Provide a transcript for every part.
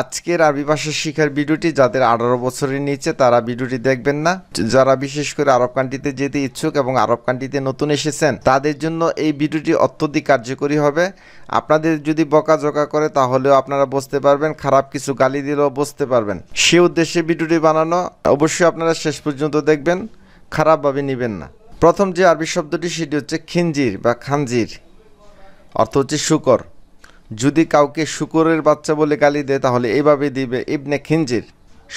আজকের আরবি ভাষা শিখার ভিডিওটি যাদের আঠারো বছরের নিচে তারা ভিডিওটি দেখবেন না যারা বিশেষ করে আরব কান্ট্রিতে যেতে ইচ্ছুক এবং আরব কান্ট্রিতে নতুন এসেছেন তাদের জন্য এই ভিডিওটি অত্যধিক কার্যকরী হবে আপনাদের যদি বকাঝকা করে তাহলেও আপনারা বুঝতে পারবেন খারাপ কিছু গালি দিলেও বুঝতে পারবেন সে উদ্দেশ্যে ভিডিওটি বানানো অবশ্যই আপনারা শেষ পর্যন্ত দেখবেন খারাপভাবে নেবেন না প্রথম যে আরবি শব্দটি সেটি হচ্ছে খিঞ্জির বা খাঞ্জির অর্থ হচ্ছে শুকর যদি কাউকে শুকরের বাচ্চা বলে গালি দেয় তাহলে এইভাবে দিবে ইবনে খিঞ্জির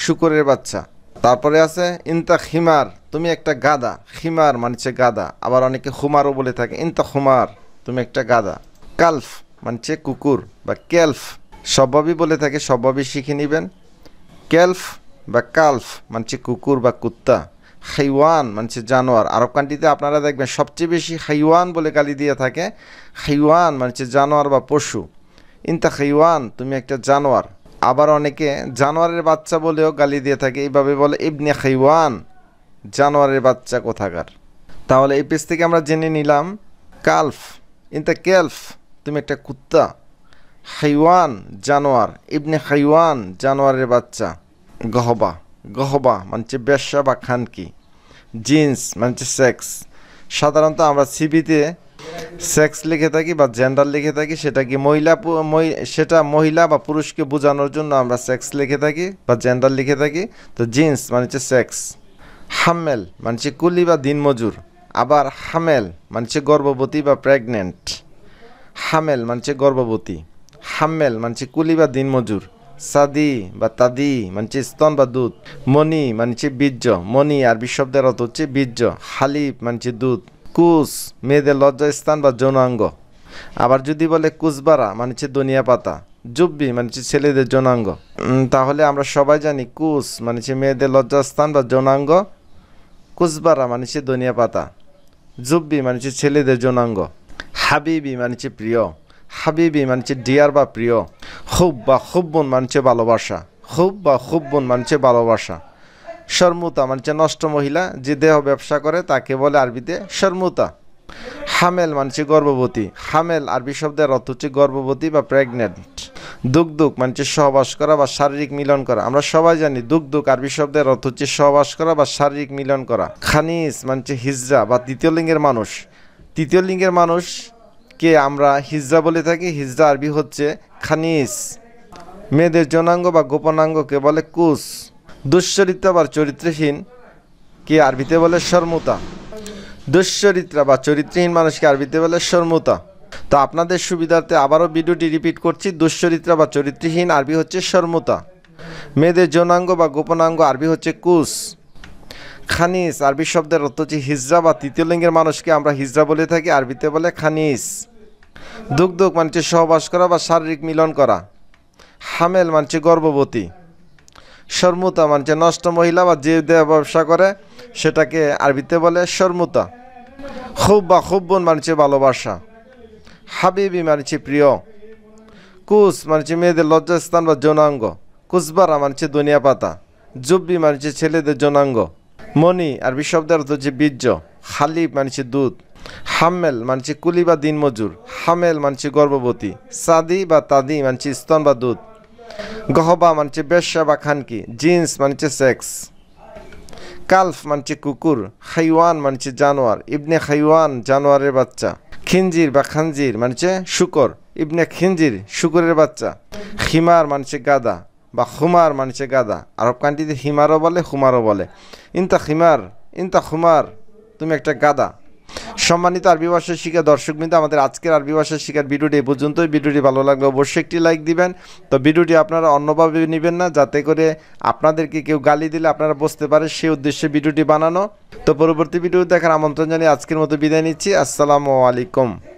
শুকরের বাচ্চা তারপরে আছে ইনতা খিমার তুমি একটা গাদা খিমার মানছে গাদা আবার অনেকে হুমারও বলে থাকে ইনতা হুমার তুমি একটা গাদা কালফ মানছে কুকুর বা ক্যালফ সবাবই বলে থাকে সবাবই শিখে নেবেন ক্যালফ বা কালফ মানছে কুকুর বা কুত্তা হাইওয়ান মানছে জানোয়ার আরব কান্ট্রিতে আপনারা দেখবেন সবচেয়ে বেশি হাইওয়ান বলে গালি দিয়ে থাকে হাইওয়ান মানছে জানোয়ার বা পশু ইন্তা খাইওয়ান তুমি একটা জানোয়ার আবার অনেকে জানোয়ারের বাচ্চা বলেও গালি দিয়ে থাকে এইভাবে বলে ইবনে খাইওয়ান জানোয়ারের বাচ্চা কোথাকার তাহলে এই পেজ থেকে আমরা জেনে নিলাম কালফ ইনতা কেলফ তুমি একটা কুত্তা হাইওয়ান জানোয়ার ইবনে হাইওয়ান জানোয়ারের বাচ্চা গহবা গহবা মানছে ব্যবসা বা খানকি জিন্স মানছে সেক্স সাধারণত আমরা সিবিতে সেক্স লিখে থাকি বা জেন্ডার লিখে থাকি সেটা কি মহিলা সেটা মহিলা বা পুরুষকে বোঝানোর জন্য আমরা সেক্স লিখে থাকি বা জেন্ডার লিখে থাকি তো জিন্স মানে হচ্ছে সেক্স হামেল মানে হচ্ছে কুলি বা দিনমজুর আবার হামেল মানে হচ্ছে গর্ভবতী বা প্রেগনেন্ট হামেল মানে হচ্ছে গর্ভবতী হামেল মানে হচ্ছে কুলি বা দিনমজুর সাদি বা তাদি মানছে স্তন বা দুধ মনি মানছে বীর্য মনি আরবি শব্দের অর্থ হচ্ছে বীর্য হালিফ মানছে দুধ কুস মেয়েদের লজ্জাস্থান বা যৌনাঙ্গ আবার যদি বলে কুসবারা মানে হচ্ছে দুনিয়া পাতা জুব্বি মানে হচ্ছে ছেলেদের যৌনাঙ্গ তাহলে আমরা সবাই জানি কুস মানে হচ্ছে মেয়েদের লজ্জাস্থান বা যৌনাঙ্গ কুসবারা মানে হচ্ছে দুনিয়া পাতা জুব্বি মানে হচ্ছে ছেলেদের যৌনাঙ্গ হাবিবি মানে হচ্ছে প্রিয় হাবিবি মানে হচ্ছে ডিয়ার বা প্রিয় হুব বা হুব্বন মানে হচ্ছে ভালোবাসা হুব বা হুব্বন মানে হচ্ছে ভালোবাসা শর্মুতা মানে নষ্ট মহিলা যে দেহ ব্যবসা করে তাকে বলে আরবিতে শর্মুতা হামেল মানছে গর্ভবতী হামেল আরবি শব্দের অর্থ হচ্ছে গর্ভবতী বা প্রেগনেন্ট দুগদুক মানছে সহবাস করা বা শারীরিক মিলন করা আমরা সবাই জানি দুগদুক আরবি শব্দের অর্থ হচ্ছে সহবাস করা বা শারীরিক মিলন করা খানিস মানছে হিজরা বা তৃতীয় লিঙ্গের মানুষ তৃতীয় লিঙ্গের মানুষকে আমরা হিজরা বলে থাকি হিজরা আরবি হচ্ছে খানিস মেয়েদের জনাঙ্গ বা গোপনাঙ্গকে বলে কুস দুশ্চরিত্রা বা চরিত্রহীন কি আরবিতে বলে শর্মুতা দুশ্চরিত্রা বা চরিত্রহীন মানুষকে আরবিতে বলে শর্মুতা তো আপনাদের সুবিধার্থে আবারও ভিডিওটি রিপিট করছি দুশ্চরিত্রা বা চরিত্রহীন আরবি হচ্ছে শর্মতা মেয়েদের যৌনাঙ্গ বা গোপনাঙ্গ আরবি হচ্ছে কুস খানিস আরবি শব্দের অর্থ হচ্ছে হিজরা বা তৃতীয় লিঙ্গের মানুষকে আমরা হিজরা বলে থাকি আরবিতে বলে খানিস দুগ্ধ মানুষের সহবাস করা বা শারীরিক মিলন করা হামেল মানুষের গর্ভবতী শর্মুতামান যে নষ্ট মহিলা বা যে ব্যবসা করে সেটাকে আরবিতে বলে শর্মুতা খুব বা খুব্বন মানছে ভালোবাসা হাবিবি মানছে প্রিয় কুস মানছে মেয়েদের লজ্জাস্থান বা যৌনাঙ্গ কুসবারা মানছে দুনিয়া পাতা জুব্বি মানছে ছেলেদের যৌনাঙ্গ মণি আর শব্দের অর্থ হচ্ছে বীর্য খালিব মানছে দুধ হাম্মেল মানছে কুলি বা দিনমজুর হামেল মানছে গর্ভবতী সাদি বা তাদি মানছে স্তন বা দুধ গহবা মানছে বেশাবা খানকি জিন্স মানছে সেক্স কালফ মানছে কুকুর হাইওয়ান মানছে জানোয়ার ইবনে হাইওয়ান জানোয়ারের বাচ্চা খিঞ্জির বা খানজির মানছে শুকর ইবনে খিঞ্জির শুকুরের বাচ্চা হিমার মানছে গাদা বা হুমার মানছে গাদা আরব কান্টিতে হিমারও বলে হুমারও বলে ইনতা হিমার ইনতা হুমার তুমি একটা গাদা সম্মানিত আরবি ভাষা শিকার দর্শকবৃন্দ আমাদের আজকের আরবি ভাষা শিকার ভিডিওটি এই পর্যন্ত ভিডিওটি ভালো লাগলে অবশ্যই একটি লাইক দিবেন তো ভিডিওটি আপনারা অন্যভাবে নেবেন না যাতে করে আপনাদেরকে কেউ গালি দিলে আপনারা বুঝতে পারে সেই উদ্দেশ্যে ভিডিওটি বানানো তো পরবর্তী ভিডিও দেখার আমন্ত্রণ জানিয়ে আজকের মতো বিদায় নিচ্ছি আসসালামু আলাইকুম